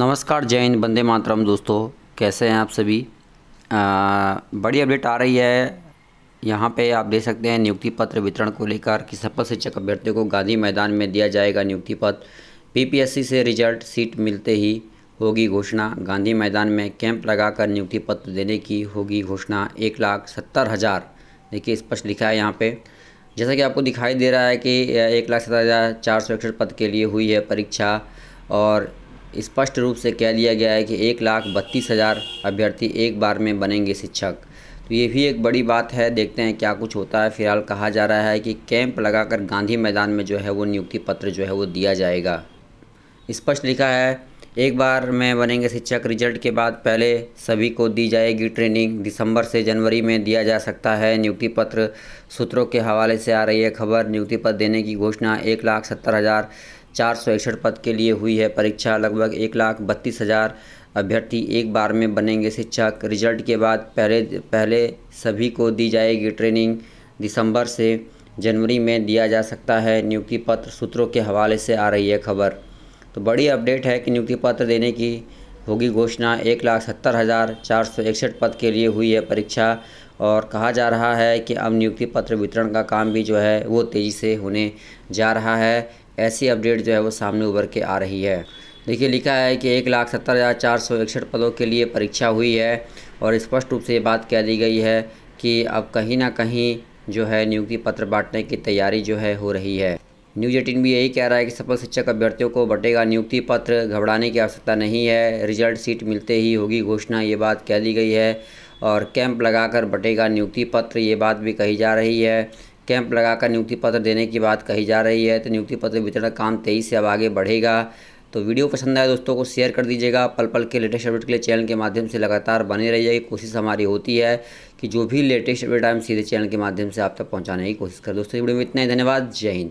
नमस्कार जय हिंद बंदे मातरम दोस्तों कैसे हैं आप सभी आ, बड़ी अपडेट आ रही है यहाँ पे आप देख सकते हैं नियुक्ति पत्र वितरण को लेकर कि सफल शिक्षक अभ्यर्थियों को गांधी मैदान में दिया जाएगा नियुक्ति पत्र पीपीएससी से रिजल्ट सीट मिलते ही होगी घोषणा गांधी मैदान में कैंप लगाकर नियुक्ति पत्र देने की होगी घोषणा एक लाख सत्तर हज़ार देखिए स्पष्ट लिखा है यहाँ पर जैसा कि आपको दिखाई दे रहा है कि एक लाख सत्तर हज़ार चार सौ इकसठ पद के लिए हुई है परीक्षा और स्पष्ट रूप से कह दिया गया है कि एक लाख बत्तीस हज़ार अभ्यर्थी एक बार में बनेंगे शिक्षक तो ये भी एक बड़ी बात है देखते हैं क्या कुछ होता है फिलहाल कहा जा रहा है कि कैंप लगाकर गांधी मैदान में जो है वो नियुक्ति पत्र जो है वो दिया जाएगा स्पष्ट लिखा है एक बार में बनेंगे शिक्षक रिजल्ट के बाद पहले सभी को दी जाएगी ट्रेनिंग दिसंबर से जनवरी में दिया जा सकता है नियुक्ति पत्र सूत्रों के हवाले से आ रही है खबर नियुक्ति पत्र देने की घोषणा एक लाख सत्तर हज़ार चार सौ इकसठ पद के लिए हुई है परीक्षा लगभग एक लाख बत्तीस हज़ार अभ्यर्थी एक बार में बनेंगे शिक्षक रिजल्ट के बाद पहले पहले सभी को दी जाएगी ट्रेनिंग दिसंबर से जनवरी में दिया जा सकता है नियुक्ति पत्र सूत्रों के हवाले से आ रही है खबर तो बड़ी अपडेट है कि नियुक्ति पत्र देने की होगी घोषणा एक लाख सत्तर हज़ार चार सौ इकसठ पद के लिए हुई है परीक्षा और कहा जा रहा है कि अब नियुक्ति पत्र वितरण का काम भी जो है वो तेज़ी से होने जा रहा है ऐसी अपडेट जो है वो सामने उभर के आ रही है देखिए लिखा है कि एक लाख सत्तर हज़ार चार सौ इकसठ पदों के लिए परीक्षा हुई है और स्पष्ट रूप से ये बात कह दी गई है कि अब कहीं ना कहीं जो है नियुक्ति पत्र बांटने की तैयारी जो है हो रही है न्यूज एटीन भी यही कह रहा है कि सफल शिक्षक अभ्यर्थियों को बटेगा नियुक्ति पत्र घबराने की आवश्यकता नहीं है रिजल्ट सीट मिलते ही होगी घोषणा ये बात कह दी गई है और कैंप लगाकर बटेगा नियुक्ति पत्र ये बात भी कही जा रही है कैंप लगाकर नियुक्ति पत्र देने की बात कही जा रही है तो नियुक्ति पत्र वितरण काम तेईस से अब आगे बढ़ेगा तो वीडियो पसंद आए दोस्तों को शेयर कर दीजिएगा पल पल के लेटेस्ट अपडेट के लिए चैनल के माध्यम से लगातार बने रहिएगा कोशिश हमारी होती है कि जो भी लेटेस्ट अपडेट आए हम सीधे चैनल के माध्यम से आप तक पहुँचाने की कोशिश करें दोस्तों वीडियो में इतना ही धन्यवाद जय हिंद